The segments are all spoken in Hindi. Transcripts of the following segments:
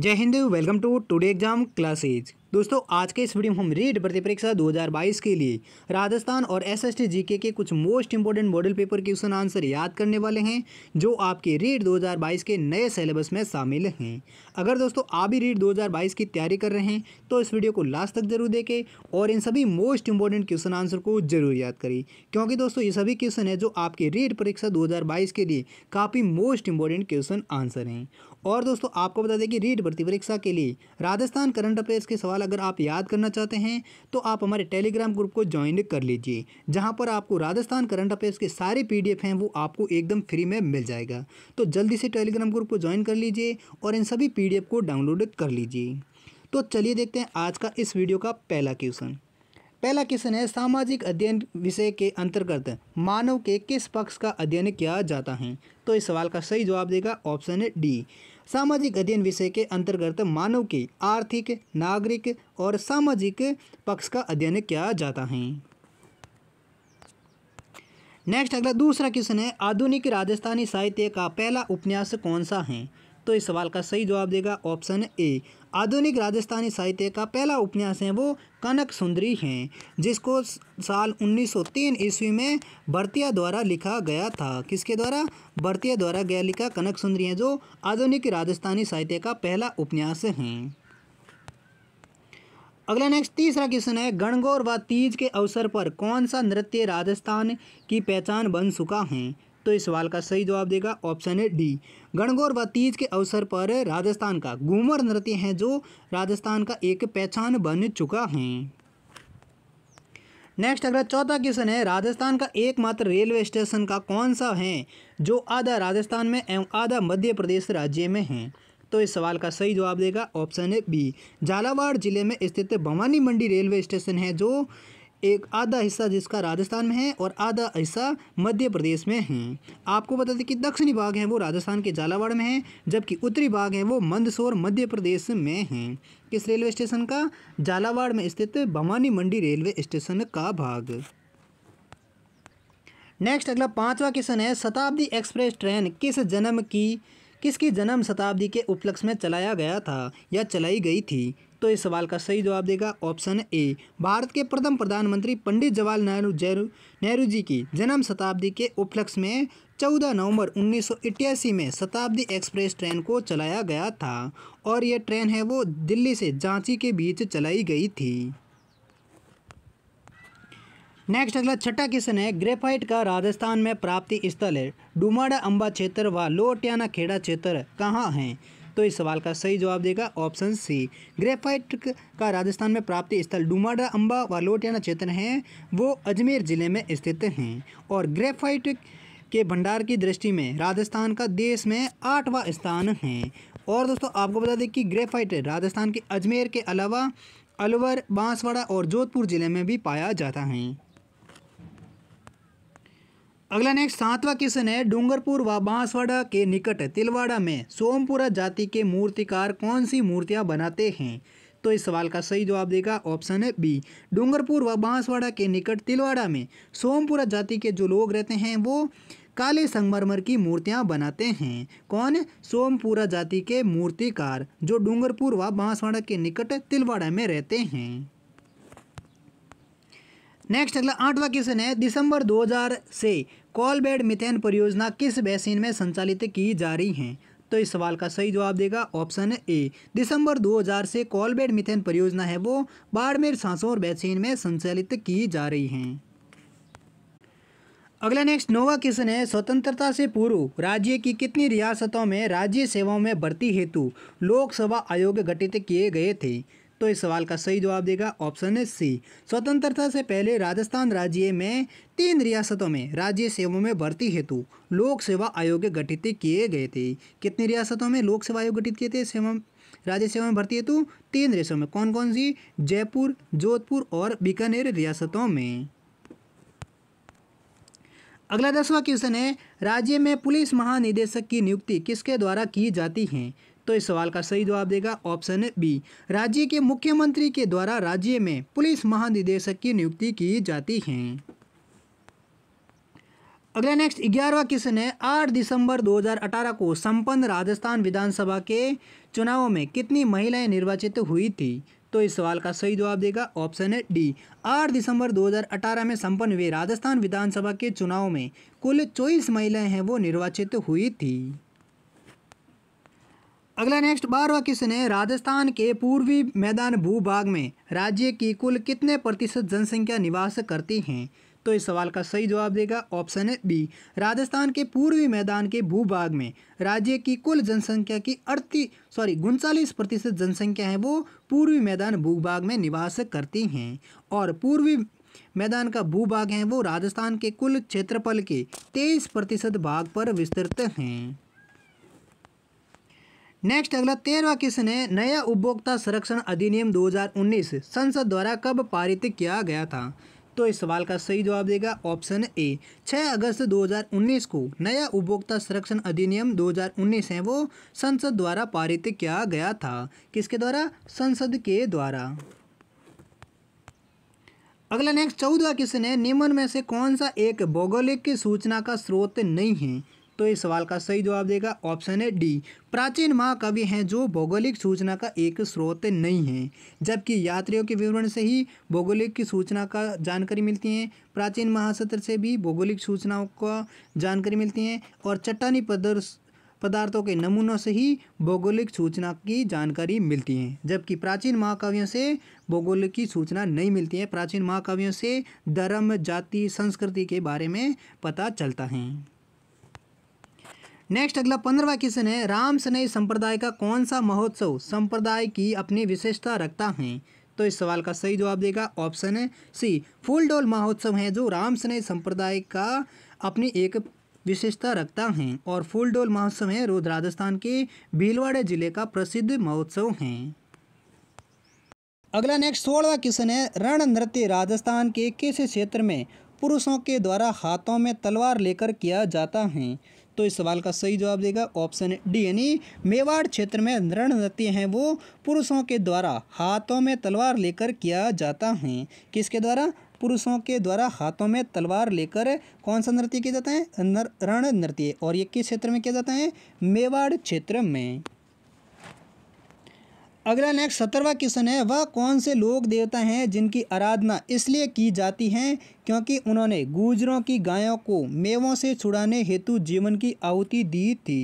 जय हिंद welcome to today exam classes दोस्तों आज के इस वीडियो में हम रीट भर्ती परीक्षा 2022 के लिए राजस्थान और एसएसटी जीके के कुछ most important model paper question answer याद करने वाले हैं जो आपके रीट 2022 के नए सिलेबस में शामिल हैं अगर दोस्तों आप भी रीट 2022 की तैयारी कर रहे हैं तो इस वीडियो को लास्ट तक जरूर देखें और इन सभी मोस्ट इंपॉर्टेंट क्वेश्चन आंसर को जरूर याद करें क्योंकि दोस्तों ये सभी क्वेश्चन है जो आपके रीट परीक्षा दो के लिए काफ़ी मोस्ट इंपॉर्टेंट क्वेश्चन आंसर हैं और दोस्तों आपको बता दें कि रीट भर्ती परीक्षा के लिए राजस्थान करंट अफेयर्स के सवाल अगर आप याद करना चाहते हैं तो आप हमारे टेलीग्राम ग्रुप को ज्वाइन कर लीजिए जहाँ पर आपको राजस्थान करंट अफेयर्स के सारे पी हैं वो आपको एकदम फ्री में मिल जाएगा तो जल्दी से टेलीग्राम ग्रुप को ज्वाइन कर लीजिए और इन सभी पी को डाउनलोड कर लीजिए तो चलिए देखते हैं आज का इस वीडियो का पहला क्वेश्चन पहला क्वेश्चन है सामाजिक अध्ययन विषय के अंतर्गत मानव के किस पक्ष का अध्ययन किया जाता है तो इस सवाल का सही जवाब देगा ऑप्शन है डी सामाजिक अध्ययन विषय के अंतर्गत मानव के आर्थिक नागरिक और सामाजिक पक्ष का अध्ययन किया जाता है नेक्स्ट अगला दूसरा क्वेश्चन है आधुनिक राजस्थानी साहित्य का पहला उपन्यास कौन सा है तो इस सवाल का सही जवाब देगा ऑप्शन ए आधुनिक राजस्थानी साहित्य का पहला उपन्यास है वो कनक सुंदरी हैं जिसको साल 1903 ईस्वी में भरतिया द्वारा लिखा गया था किसके द्वारा भरतिया द्वारा गया लिखा कनक सुंदरी हैं जो आधुनिक राजस्थानी साहित्य का पहला उपन्यास हैं अगला नेक्स्ट तीसरा क्वेश्चन है गणगौर व तीज के अवसर पर कौन सा नृत्य राजस्थान की पहचान बन चुका है तो इस सवाल का सही जवाब देगा ऑप्शन है डी गणगौर व तीज के अवसर पर राजस्थान का घूमर नृत्य है जो राजस्थान का एक पहचान बन चुका है नेक्स्ट अगला चौथा क्वेश्चन है राजस्थान का एकमात्र रेलवे स्टेशन का कौन सा है जो आधा राजस्थान में एवं आधा मध्य प्रदेश राज्य में है तो इस सवाल का सही जवाब देगा ऑप्शन है बी झालावाड़ जिले में स्थित भवानी मंडी रेलवे स्टेशन है जो एक आधा हिस्सा जिसका राजस्थान में है और आधा हिस्सा मध्य प्रदेश में है आपको बता दें कि दक्षिणी भाग है वो राजस्थान के झालावाड़ में है जबकि उत्तरी भाग है वो मंदसौर मध्य प्रदेश में है किस रेलवे स्टेशन का झालावाड़ में स्थित भवानी मंडी रेलवे स्टेशन का भाग नेक्स्ट अगला पांचवा क्वेश्चन है शताब्दी एक्सप्रेस ट्रेन किस जन्म की किसकी जन्म शताब्दी के उपलक्ष्य में चलाया गया था या चलाई गई थी तो इस सवाल का सही जवाब देगा ऑप्शन ए भारत के प्रथम प्रधानमंत्री पंडित जवाहरलाल नेहरू नेहरू जी की जन्म शताब्दी के उपलक्ष्य में 14 नवंबर उन्नीस में शताब्दी एक्सप्रेस ट्रेन को चलाया गया था और यह ट्रेन है वो दिल्ली से जांची के बीच चलाई गई थी नेक्स्ट अगला छठा क्वेश्चन है ग्रेफाइट का राजस्थान में प्राप्ति स्थल है डुमाड़ा अम्बा क्षेत्र व लोटियाना खेड़ा क्षेत्र कहाँ हैं तो इस सवाल का सही जवाब देगा ऑप्शन सी ग्रेफाइट का राजस्थान में प्राप्त स्थल डुमाडा अम्बा व लोटियाना क्षेत्र हैं वो अजमेर ज़िले में स्थित हैं और ग्रेफाइट के भंडार की दृष्टि में राजस्थान का देश में आठवां स्थान है और दोस्तों आपको बता दें कि ग्रेफाइट राजस्थान के अजमेर के अलावा अलवर बांसवाड़ा और जोधपुर ज़िले में भी पाया जाता है अगला नेक्स्ट सातवां क्वेश्चन है डूंगरपुर व बांसवाड़ा के निकट तिलवाड़ा में सोमपुरा जाति के मूर्तिकार कौन सी मूर्तियां बनाते हैं तो इस सवाल का सही जवाब देगा ऑप्शन है बी डूंगरपुर व बांसवाड़ा के निकट तिलवाड़ा में सोमपुरा जाति के जो लोग रहते हैं वो काले संगमरमर की मूर्तियां बनाते हैं कौन सोमपुरा जाति के मूर्तिकार जो डूंगरपुर व बांसवाड़ा के निकट तिलवाड़ा में रहते हैं नेक्स्ट अगला आठवां क्वेश्चन है दिसंबर 2000 से कॉलबेड मिथेन परियोजना किस बेसिन में संचालित की जा रही है तो इस सवाल का सही जवाब देगा ऑप्शन ए दिसंबर 2000 से कॉलबेड मिथेन परियोजना है वो बाड़मेर सांसोर बेसिन में संचालित की जा रही हैं अगला नेक्स्ट नोवा क्वेश्चन है स्वतंत्रता से पूर्व राज्य की कितनी रियासतों में राज्य सेवाओं में भर्ती हेतु लोकसभा आयोग गठित किए गए थे तो इस सवाल का सही जवाब देगा ऑप्शन है सी स्वतंत्रता से पहले राजस्थान राज्य में तीन रियासतों में राज्य सेवा में भर्ती हेतु लोक सेवा आयोग गठित किए गए थे कितनी रियासतों में लोक सेवा आयोग गठित किए थे सेवा राज्य सेवा में भर्ती हेतु तीन रियासतों में कौन कौन सी जयपुर जोधपुर और बीकानेर रियासतों में अगला दसवां क्वेश्चन है राज्य में पुलिस महानिदेशक की नियुक्ति किसके द्वारा की जाती है तो इस सवाल का सही जवाब देगा ऑप्शन बी राज्य के मुख्यमंत्री के द्वारा राज्य में पुलिस महानिदेशक की नियुक्ति की जाती है अगला नेक्स्ट ग्यारहवा क्वेश्चन है आठ दिसंबर 2018 को संपन्न राजस्थान विधानसभा के चुनावों में कितनी महिलाएं निर्वाचित हुई थी तो इस सवाल का सही जवाब देगा ऑप्शन है डी आठ दिसंबर 2018 में संपन्न हुए राजस्थान विधानसभा के चुनाव में कुल चौबीस महिलाएं हैं वो निर्वाचित हुई थी अगला नेक्स्ट बारवा क्वेश्चन है राजस्थान के पूर्वी मैदान भूभाग में राज्य की कुल कितने प्रतिशत जनसंख्या निवास करती हैं तो इस सवाल का सही जवाब देगा ऑप्शन है बी राजस्थान के पूर्वी मैदान के भूभाग में राज्य की कुल जनसंख्या की अड़ती सॉरी उनचालीस प्रतिशत जनसंख्या है वो पूर्वी मैदान भूभाग में निवास करती हैं और पूर्वी मैदान का भूभाग है वो राजस्थान के कुल क्षेत्रफल के तेईस प्रतिशत भाग पर विस्तृत हैं नेक्स्ट अगला तेरहवा क्वेश्चन है नया उपभोक्ता संरक्षण अधिनियम 2019 संसद द्वारा कब पारित किया गया था तो इस सवाल का सही जवाब देगा ऑप्शन ए 6 अगस्त 2019 को नया उपभोक्ता संरक्षण अधिनियम 2019 है वो संसद द्वारा पारित किया गया था किसके द्वारा संसद के द्वारा अगला नेक्स्ट चौदहवा क्वेश्चन है निम्न में से कौन सा एक भौगोलिक सूचना का स्रोत नहीं है तो इस सवाल का सही जवाब देगा ऑप्शन है डी प्राचीन महाकवि हैं जो भौगोलिक सूचना का एक स्रोत नहीं है जबकि यात्रियों के विवरण से ही भौगोलिक की सूचना का जानकारी मिलती है प्राचीन महासत्र से भी भौगोलिक सूचनाओं का जानकारी मिलती है और चट्टानी पदर्श पदार्थों के नमूनों से ही भौगोलिक सूचना की जानकारी मिलती है जबकि प्राचीन महाकाव्यों से भौगोलिक की सूचना नहीं मिलती है प्राचीन महाकाव्यों से धर्म जाति संस्कृति के बारे में पता चलता है नेक्स्ट अगला पंद्रवा क्वेश्चन है राम स्नेह संप्रदाय का कौन सा महोत्सव संप्रदाय की अपनी विशेषता रखता है तो इस सवाल का सही जवाब देगा ऑप्शन है सी फूल डोल महोत्सव है जो राम स्नेह संप्रदाय का अपनी एक विशेषता रखता है और फूल डोल महोत्सव है रोज राजस्थान के भीलवाड़े जिले का प्रसिद्ध महोत्सव है अगला नेक्स्ट सोलहवा क्वेश्चन है रण नृत्य राजस्थान के किस क्षेत्र में पुरुषों के द्वारा हाथों में तलवार लेकर किया जाता है तो इस सवाल का सही जवाब देगा ऑप्शन डी यानी मेवाड़ क्षेत्र में रण नृत्य हैं वो पुरुषों के द्वारा हाथों में तलवार लेकर किया जाता है किसके द्वारा पुरुषों के द्वारा हाथों में तलवार लेकर कौन सा नृत्य किया जाता है नर रण नृत्य और ये किस क्षेत्र में किया जाता है मेवाड़ क्षेत्र में अगला नेक्स्ट सत्रहवा क्वेश्चन है वह कौन से लोक देवता हैं जिनकी आराधना इसलिए की जाती है क्योंकि उन्होंने गुजरों की गायों को मेवों से छुड़ाने हेतु जीवन की आहुति दी थी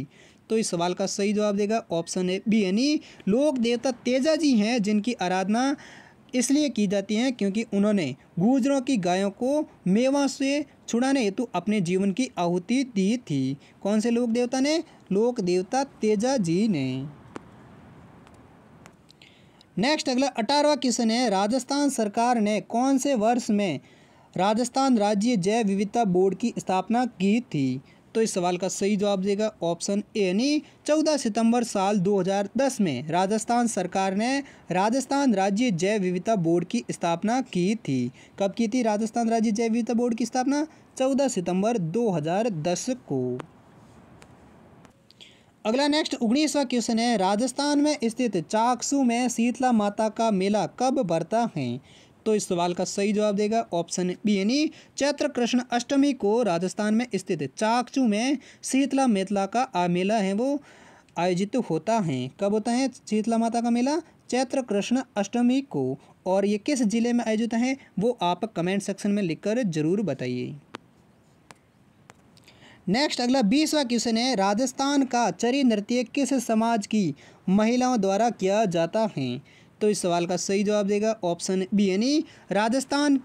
तो इस सवाल का सही जवाब देगा ऑप्शन ए बी यानी लोक देवता तेजा जी हैं जिनकी आराधना इसलिए की जाती है क्योंकि उन्होंने गुजरों की गायों को मेवा से छुड़ाने हेतु अपने जीवन की आहुति दी थी कौन से लोक देवता ने लोक देवता तेजा जी ने नेक्स्ट अगला अठारहवा क्वेश्चन है राजस्थान सरकार ने कौन से वर्ष में राजस्थान राज्य जैव विविधता बोर्ड की स्थापना की थी तो इस सवाल का सही जवाब देगा ऑप्शन ए यानी 14 सितंबर साल 2010 में राजस्थान सरकार ने राजस्थान राज्य जैव विविधता बोर्ड की स्थापना की थी कब की थी राजस्थान राज्य जैव विविधता बोर्ड की स्थापना 14 सितंबर 2010 को अगला नेक्स्ट उन्नीसवा क्वेश्चन है राजस्थान में स्थित चाकसू में शीतला माता का मेला कब भरता है तो इस सवाल का सही जवाब देगा ऑप्शन बी यानी चैत्र कृष्ण अष्टमी को राजस्थान में स्थित चाकचू में शीतला मेतला का आ मेला है वो आयोजित होता है कब होता है शीतला माता का मेला चैत्र कृष्ण अष्टमी को और ये किस ज़िले में आयोजित है वो आप कमेंट सेक्शन में लिखकर ज़रूर बताइए नेक्स्ट अगला बीसवा क्वेश्चन है राजस्थान का चरी नृत्य किस समाज की महिलाओं द्वारा किया जाता है तो इस सवाल का सही जवाब देगा ऑप्शन बी यानी राजस्थान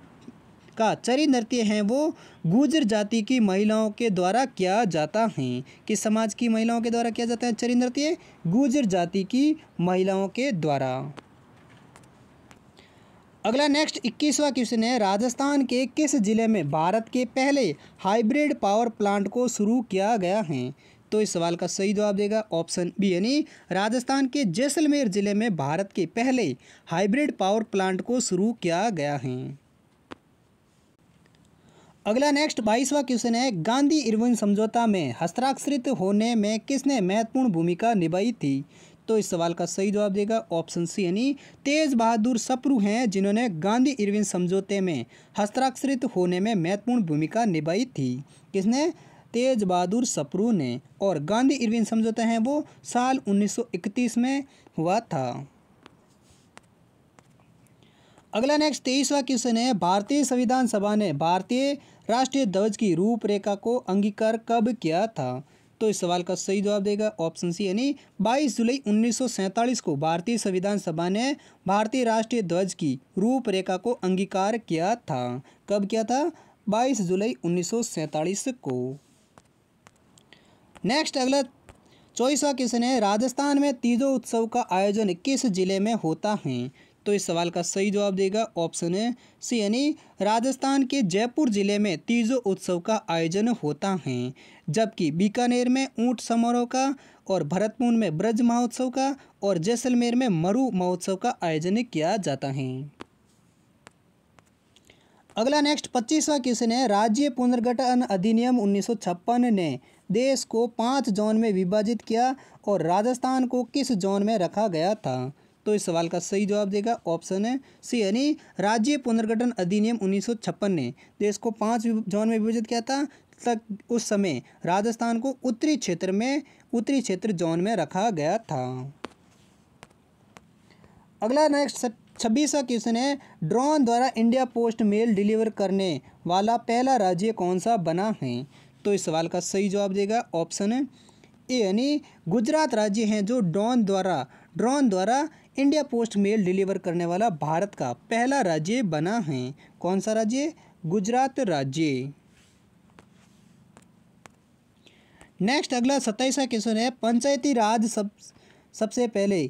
का चरी नृत्य है वो गुजर जाति की महिलाओं के द्वारा किया जाता है किस समाज की महिलाओं के द्वारा किया जाता है चरी नृत्य गुजर जाति की महिलाओं के द्वारा अगला नेक्स्ट इक्कीसवा क्वेश्चन है राजस्थान के किस जिले में भारत के पहले हाइब्रिड पावर प्लांट को शुरू किया गया है तो इस सवाल का सही जवाब देगा ऑप्शन बी यानी राजस्थान के जैसलमेर जिले में भारत के पहले हाइब्रिड पावर प्लांट को शुरू किया गया है अगला नेक्स्ट बाईसवा क्वेश्चन है गांधी इरविन समझौता में हस्ताक्षरित होने में किसने महत्वपूर्ण भूमिका निभाई थी तो इस सवाल का सही जवाब देगा ऑप्शन सी यानी तेज बहादुर सप्रू हैं जिन्होंने गांधी इरविन समझौते में हस्ताक्षरित होने में महत्वपूर्ण भूमिका निभाई थी किसने तेज बहादुर सप्रू ने और गांधी इरविन समझौते हैं वो साल 1931 में हुआ था अगला नेक्स्ट तेईसवा क्वेश्चन है भारतीय संविधान सभा ने भारतीय राष्ट्रीय ध्वज की रूपरेखा को अंगीकार कब किया था तो इस सवाल का सही जवाब देगा ऑप्शन सी यानी 22 जुलाई 1947 को भारतीय संविधान सभा ने भारतीय राष्ट्रीय ध्वज की रूपरेखा को अंगीकार किया था कब किया था 22 जुलाई 1947 को नेक्स्ट अगला चौबीसवा क्वेश्चन है राजस्थान में तीजो उत्सव का आयोजन किस जिले में होता है तो इस सवाल का सही जवाब देगा ऑप्शन है सी यानी राजस्थान के जयपुर जिले में तीजो उत्सव का आयोजन होता है जबकि बीकानेर में ऊंट समारोह का और भरतपुर में ब्रज महोत्सव का और जैसलमेर में मरु महोत्सव का आयोजन किया जाता है अगला नेक्स्ट पच्चीसवा क्वेश्चन है राज्य पुनर्गठन अधिनियम उन्नीस ने देश को पाँच जोन में विभाजित किया और राजस्थान को किस जोन में रखा गया था तो इस सवाल का सही जवाब देगा ऑप्शन है सी यानी राज्य पुनर्गठन अधिनियम उन्नीस ने देश को पाँच जोन में विभाजित किया था तक उस समय राजस्थान को उत्तरी क्षेत्र में उत्तरी क्षेत्र जोन में रखा गया था अगला नेक्स्ट छब्बीसवा क्वेश्चन है ड्रोन द्वारा इंडिया पोस्ट मेल डिलीवर करने वाला पहला राज्य कौन सा बना है तो इस सवाल का सही जवाब देगा ऑप्शन है यानी गुजरात राज्य हैं जो डॉन द्वारा ड्रोन द्वारा इंडिया पोस्ट मेल डिलीवर करने वाला भारत का पहला राज्य बना है कौन सा राज्य गुजरात राज्य नेक्स्ट अगला सत्ताईसवा क्वेश्चन है पंचायती राज सब सबसे पहले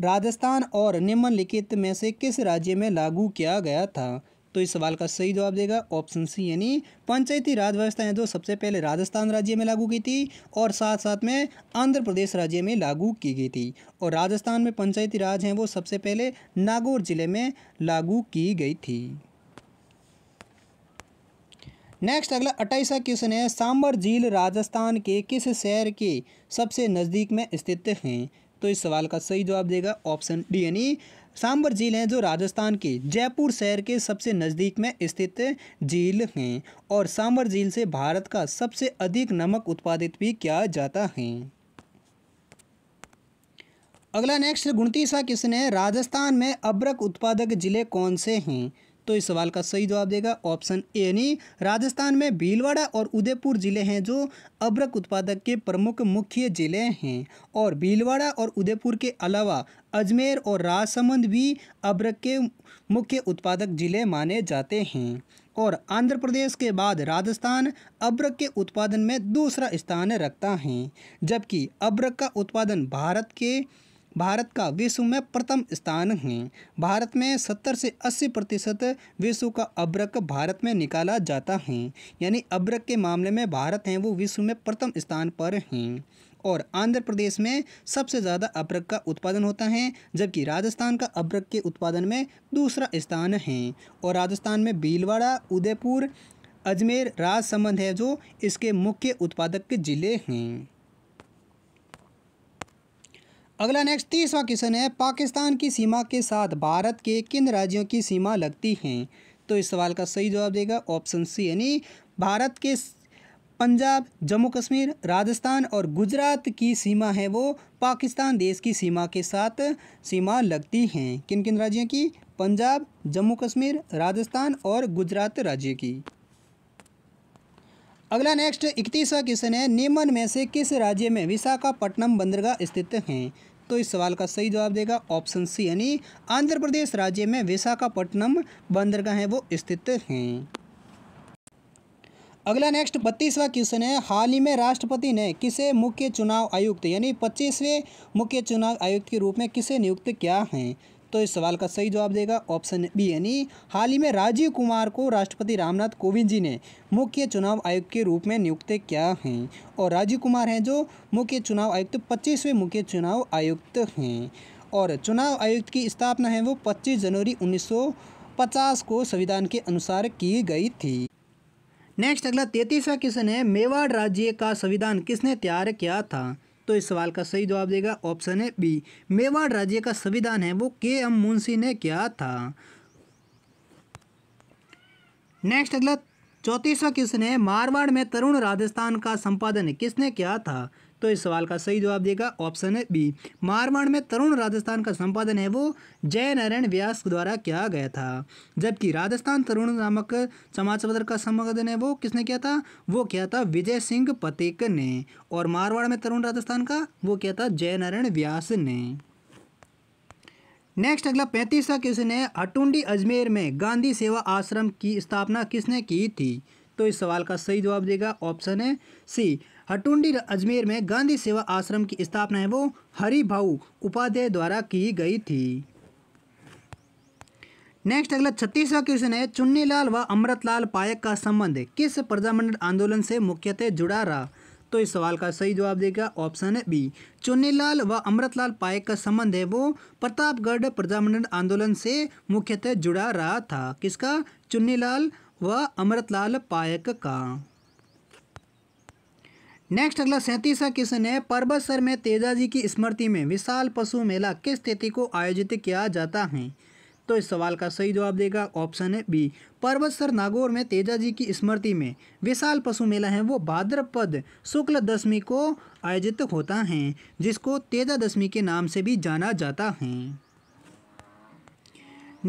राजस्थान और निम्नलिखित में से किस राज्य में लागू किया गया था तो इस सवाल का सही जवाब देगा ऑप्शन सी यानी पंचायती राज व्यवस्था है जो सबसे पहले राजस्थान राज्य में लागू की थी और साथ साथ में आंध्र प्रदेश राज्य में लागू की गई थी और राजस्थान में पंचायती राज हैं वो सबसे पहले नागौर जिले में लागू की गई थी नेक्स्ट अगला अट्ठाईसा क्वेश्चन है सांबर झील राजस्थान के किस शहर के सबसे नज़दीक में स्थित हैं तो इस सवाल का सही जवाब देगा ऑप्शन डी यानी सांबर झील हैं जो राजस्थान के जयपुर शहर के सबसे नज़दीक में स्थित झील हैं और सांबर झील से भारत का सबसे अधिक नमक उत्पादित भी किया जाता है अगला नेक्स्ट गुणतीसा किसने राजस्थान में अब्रक उत्पादक जिले कौन से हैं तो इस सवाल का सही जवाब देगा ऑप्शन ए यानी राजस्थान में भीलवाड़ा और उदयपुर जिले हैं जो अब्रक उत्पादक के प्रमुख मुख्य जिले हैं और भीलवाड़ा और उदयपुर के अलावा अजमेर और राजसमंद भी अब्रक के मुख्य उत्पादक जिले माने जाते हैं और आंध्र प्रदेश के बाद राजस्थान अब्रक के उत्पादन में दूसरा स्थान रखता है जबकि अब्रक का उत्पादन भारत के भारत का विश्व में प्रथम स्थान है भारत में 70 से 80 प्रतिशत विश्व का अब्रक भारत में निकाला जाता है यानी अब्रक के मामले में भारत हैं वो विश्व में प्रथम स्थान पर हैं और आंध्र प्रदेश में सबसे ज़्यादा अब्रक का उत्पादन होता है जबकि राजस्थान का अब्रक के उत्पादन में दूसरा स्थान है और राजस्थान में भीलवाड़ा उदयपुर अजमेर राजसमंद है जो इसके मुख्य उत्पादक जिले हैं अगला नेक्स्ट तीसवा क्वेश्चन है पाकिस्तान की सीमा के साथ भारत के किन राज्यों की सीमा लगती हैं तो इस सवाल का सही जवाब देगा ऑप्शन सी यानी भारत के पंजाब जम्मू कश्मीर राजस्थान और गुजरात की सीमा है वो पाकिस्तान देश की सीमा के साथ सीमा लगती हैं किन किन राज्यों की पंजाब जम्मू कश्मीर राजस्थान और गुजरात राज्य की अगला नेक्स्ट इकतीसवा क्वेश्चन है निम्न में से किस राज्य में विशाखापट्टनम बंदरगाह स्थित हैं तो इस सवाल का सही जवाब देगा ऑप्शन सी यानी आंध्र प्रदेश राज्य में विशाखापट्टनम बंदरगाह है वो स्थित हैं अगला नेक्स्ट बत्तीसवा क्वेश्चन है हाल ही में राष्ट्रपति ने किसे मुख्य चुनाव आयुक्त यानी पच्चीसवें मुख्य चुनाव आयुक्त के रूप में किसे नियुक्त किया है तो इस सवाल का सही जवाब देगा ऑप्शन बी यानी हाल ही में राजीव कुमार को राष्ट्रपति रामनाथ कोविंद जी ने मुख्य चुनाव आयुक्त के रूप में नियुक्त किया हैं और राजीव कुमार हैं जो मुख्य चुनाव आयुक्त पच्चीसवें मुख्य चुनाव आयुक्त हैं और चुनाव आयुक्त की स्थापना है वो 25 जनवरी 1950 को संविधान के अनुसार की गई थी नेक्स्ट अगला तैतीसवा क्वेश्चन है मेवाड़ राज्य का संविधान किसने तैयार किया था तो इस सवाल का सही जवाब देगा ऑप्शन है बी मेवाड़ राज्य का संविधान है वो के एम मुंशी ने क्या था नेक्स्ट अगला चौतीसवा क्वेश्चन है मारवाड़ में तरुण राजस्थान का संपादन किसने किया था तो इस सवाल का सही जवाब देगा ऑप्शन है बी मारवाड़ में तरुण राजस्थान का संपादन है वो जय नारायण व्यास द्वारा किया गया था जबकि राजस्थान तरुण नामक समाज पत्र का संपादन है वो किसने किया था वो किया था विजय सिंह पतेक ने और मारवाड़ में तरुण राजस्थान का वो किया था जय नारायण व्यास ने नेक्स्ट अगला पैंतीसवा क्वेश्चन है अटुंडी अजमेर में गांधी सेवा आश्रम की स्थापना किसने की थी तो इस सवाल का सही जवाब देगा ऑप्शन है सी हटुंडी अजमेर में गांधी सेवा आश्रम की स्थापना है वो हरिभाऊ उपाध्याय द्वारा की गई थी नेक्स्ट अगला छत्तीसवा क्वेश्चन है चुन्नीलाल व अमृतलाल पायक का संबंध किस प्रजामंडल आंदोलन से मुख्यतः जुड़ा रहा तो इस सवाल का सही जवाब देगा ऑप्शन बी चुन्नीलाल व अमृतलाल पायक का संबंध है वो प्रतापगढ़ प्रजामंडल आंदोलन से मुख्यतः जुड़ा रहा था किसका चुन्नीलाल व अमृतलाल पायक का नेक्स्ट अगला सैंतीसवा क्वेश्चन है पर्वत सर में तेजा जी की स्मृति में विशाल पशु मेला किस तिथि को आयोजित किया जाता है तो इस सवाल का सही जवाब देगा ऑप्शन है बी पर्वत सर नागौर में तेजा जी की स्मृति में विशाल पशु मेला है वो भाद्रपद शुक्ल दशमी को आयोजित होता है जिसको तेजा दशमी के नाम से भी जाना जाता है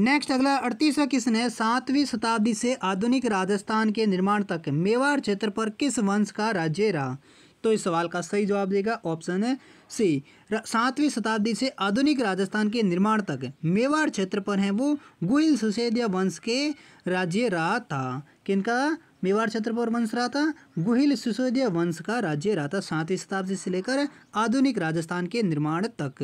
नेक्स्ट अगला अड़तीसवा क्वेश्चन है सातवीं शताब्दी से आधुनिक राजस्थान के निर्माण तक मेवाड़ क्षेत्र पर किस वंश का राज्य रहा तो इस सवाल का सही जवाब देगा ऑप्शन है सी सातवीं शताब्दी से आधुनिक राजस्थान के निर्माण तक मेवाड़ क्षेत्र पर है वो गुहिल सुसेदिया वंश के राज्य रहा था किनका मेवाड़ क्षेत्र पर वंश रहा था गुहिल सुसेदिया वंश का राज्य रहा था सातवीं शताब्दी से लेकर आधुनिक राजस्थान के निर्माण तक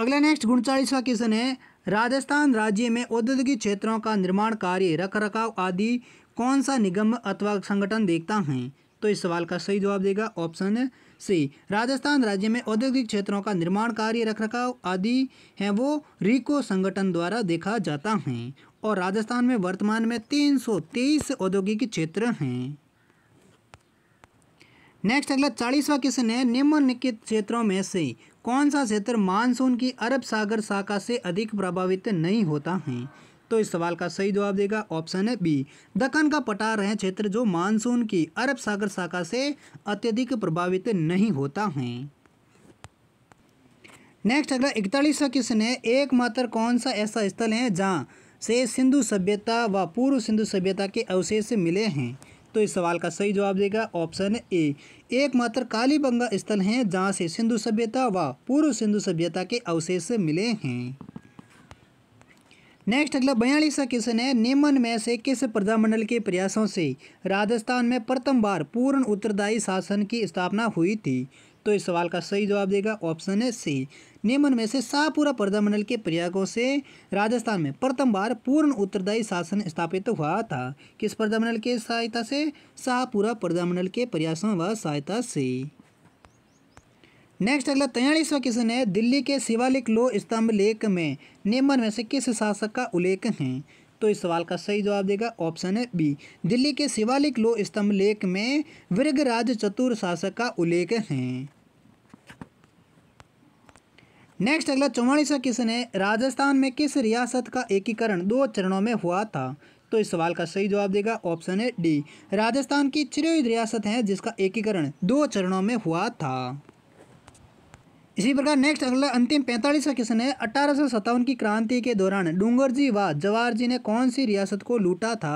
अगला नेक्स्ट उनचालीसवा क्वेश्चन है राजस्थान राज्य में औद्योगिक क्षेत्रों का निर्माण कार्य रख रखाव आदि कौन सा निगम अथवा संगठन देखता है तो इस सवाल का सही जवाब देगा ऑप्शन सी राजस्थान राज्य में औद्योगिक क्षेत्रों का निर्माण कार्य रख रखाव आदि है वो रिको संगठन द्वारा देखा जाता है और राजस्थान में वर्तमान में तेईस औद्योगिक क्षेत्र हैं नेक्स्ट अगला चालीसवा क्वेश्चन है निम्नलिखित क्षेत्रों में से कौन सा क्षेत्र मानसून की अरब सागर शाखा से अधिक प्रभावित नहीं होता है तो इस सवाल का सही जवाब देगा ऑप्शन है बी दक्कन का पटार है क्षेत्र जो मानसून की अरब सागर शाखा से अत्यधिक प्रभावित नहीं होता है नेक्स्ट अगला इकतालीसवा क्वेश्चन है एकमात्र कौन सा ऐसा स्थल है जहाँ से सिंधु सभ्यता व पूर्व सिंधु सभ्यता के अवशेष मिले हैं तो इस सवाल का सही जवाब देगा ऑप्शन ए एकमात्र कालीबंगा स्थल हैं जहाँ से सिंधु सभ्यता व पूर्व सिंधु सभ्यता के अवशेष मिले हैं नेक्स्ट अगला बयालीसवा क्वेश्चन है निम्न में से किस प्रजामंडल के प्रयासों से राजस्थान में प्रथम बार पूर्ण उत्तरदायी शासन की स्थापना हुई थी तो इस सवाल का सही जवाब देगा ऑप्शन है सी नेमन में से शाहपुरा प्रजामंडल के प्रयागों से राजस्थान में प्रथम बार पूर्ण उत्तरदायी शासन स्थापित तो हुआ था किस प्रजामंडल के सहायता से शाहपुरा प्रजामंडल के प्रयासों व सहायता से नेक्स्ट अगला तैयलीसवा क्वेश्चन है दिल्ली के शिवालिक लोह स्तंभ लेख में नेमन में से किस शासक का उल्लेख है तो इस सवाल का सही जवाब देगा ऑप्शन है बी दिल्ली के शिवालिक लो स्तंभ लेख में वृगराज चतुर शासक का उल्लेख है नेक्स्ट अगला चौवालीसवा क्वेश्चन है राजस्थान में किस रियासत का एकीकरण दो चरणों में हुआ था तो इस सवाल का सही जवाब देगा ऑप्शन है डी राजस्थान की चिरोई रियासत है जिसका एकीकरण दो चरणों में हुआ था इसी प्रकार नेक्स्ट अगला अंतिम पैंतालीस का क्वेश्चन है अठारह की क्रांति के दौरान डूंगर जी व जवाहर जी ने कौन सी रियासत को लूटा था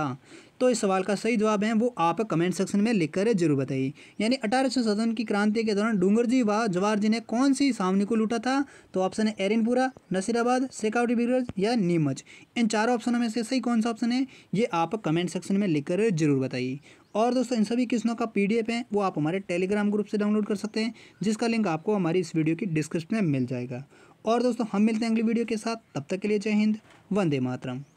तो इस सवाल का सही जवाब है वो आप कमेंट सेक्शन में लिख कर जरूर बताइए यानी अठारह की क्रांति के दौरान डूंगर जी व जवाहर जी ने कौन सी सामने को लूटा था तो ऑप्शन है एरिनपुरा नसीराबाद शेखावटी बिगरज या नीमच इन चारों ऑप्शनों में से सही कौन सा ऑप्शन है ये आप कमेंट सेक्शन में लिख कर जरूर बताइए और दोस्तों इन सभी क्वेश्चनों का पी है वो आप हमारे टेलीग्राम ग्रुप से डाउनलोड कर सकते हैं जिसका लिंक आपको हमारी इस वीडियो की डिस्क्रिप्शन में मिल जाएगा और दोस्तों हम मिलते हैं अगली वीडियो के साथ तब तक के लिए जय हिंद वंदे मातरम